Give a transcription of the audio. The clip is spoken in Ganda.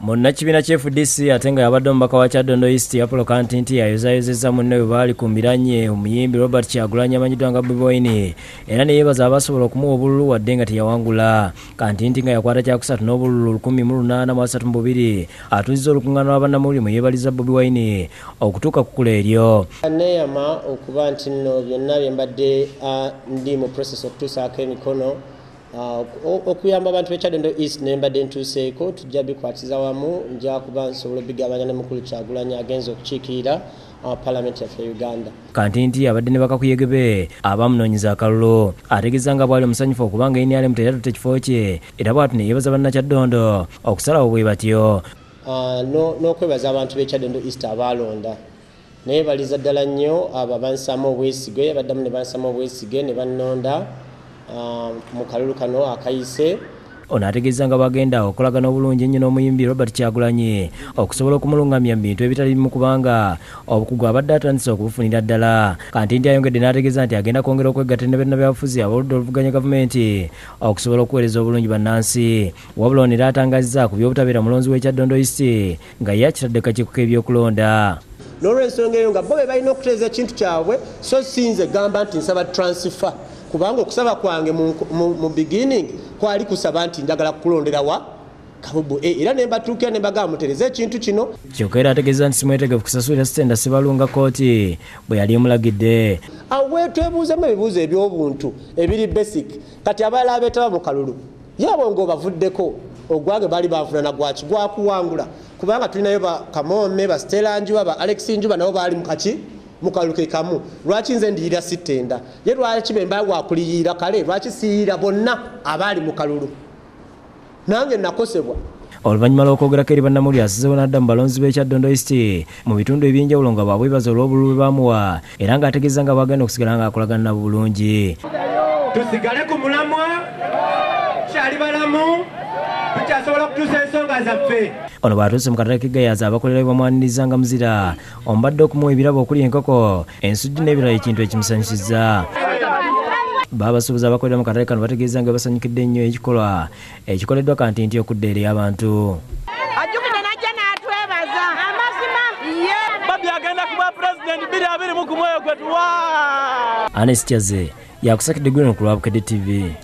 munnakibiina kya fdc ate nga yabadde omubaka wa kyadondo east apollo kantint yayozaayozeza munne bwe baali ku mbiranye omuyimbi robert kyagulanya amanyiddwa nga bibwaine era neyeebaza abasobola okumuwa obululu wadde nga teyawangula kantint nga yakwata kyakusatu n'obululu 1832 atuziza olukuŋŋaana lwabannamawuli muyeebaliza bobi waine okutuuka kukula eryo neeyama okuba nti nno byonna bye mbadde ah, ndi mu process okutuusaako emikono Uh, okuyamba abantu bekyadendo east nembadde ntuseeko tujja bikwatiza wamu nja kuba nsobola obigabanya ne mukulu kyagulanya agenza okukiikirira uh, kanti nti abadde ne bakakuyegebe abamunoonyeza akalulu ategeeza nga bwali omusanyufu okubanga enialemu teyatuta ekifo kye era bwatu neyeebaza bannakyaddondo okusalawo bwe batyo uh, n'okwebaza abantu b'ekyaddondo east abaalonda naye baliza ddala nnyo abo bansamu obwesige baddamu ne bansamu obwesige ne bannonda Um, mu kalulu kano akayise ono ategeeza nga bagenda okolagana obulungi ennyo n'omuyimbi robert kyagulanye okusobola okumulungamya mu bintu ebitali mu kubanga obukugu abadde atandisa okubufunira ddala kanti nti ayongedde n'ategeeza nti agenda kwongera okwegatta nebirina byabufuzi abaludde oluvuganya gavumenti okusobola okuweereza obulungi bannansi wabula onera atangazza ku byobutabeera mulonzi w'ekyaddondo isi nga ye akitadde kakiiko k'ebyokulonda n'olwensonga eyo nga bo be balina okuteeza ekintu kyabwe so sinze gamba nti nsaba transfer kubanga okusaba kwange mu beginning kwali kusaba nti njagala kukulondera wa kabubu eh, era nembatuukira nembagamba mutereze ekintu kino kyokka era ategeeza nti simwetegefu kusasulira sitenda sibalunga kooti bwe yali mulagidde awetwebuuzemu ebibuuzo ebyobuntu ebiri basic kati abalala betaba mu kalulu yaabo ngaobavuddeko ogwange baali banfunana gwaki gwakuwangula kubanga tulinayo bakamome basterangiwa ba alex njuba nabo baali mukaki mukaluke kamu lwaki nze ndiyira sitenda ye lwaki bembawakuliyira kale lwaki siyira bonna abaali mukalulu nange nakosebwa oluvanyuma lwokwogerako eri bannamuli asizewo nadda mu balonzi b'ekyaddondo est mu bitundu ebyenjawulo nga bwabwebaza olw'obulu lwe bamuwa era ng'ategeeza nga bwagenda okusigala nga akolagana bulungi tusigale ku mulamwa kyali balamu tukyasobola okutuusa ensonga zaffe ono bwatuuse mu katale kigayaza abakolera bwamwaniriza nga muzira omubadde okumuwa ebirabo okuli enkoko ensujju n'ebirala ekintu ekimusanyusiza baabasuubuzi abakolera mu katale kano bategeeza nga basanyukidde ennyo ekikolwa ekikoleddwa kanti nti okudda ery abantu anestiaze yakusakidde gwino ku lwabukede tv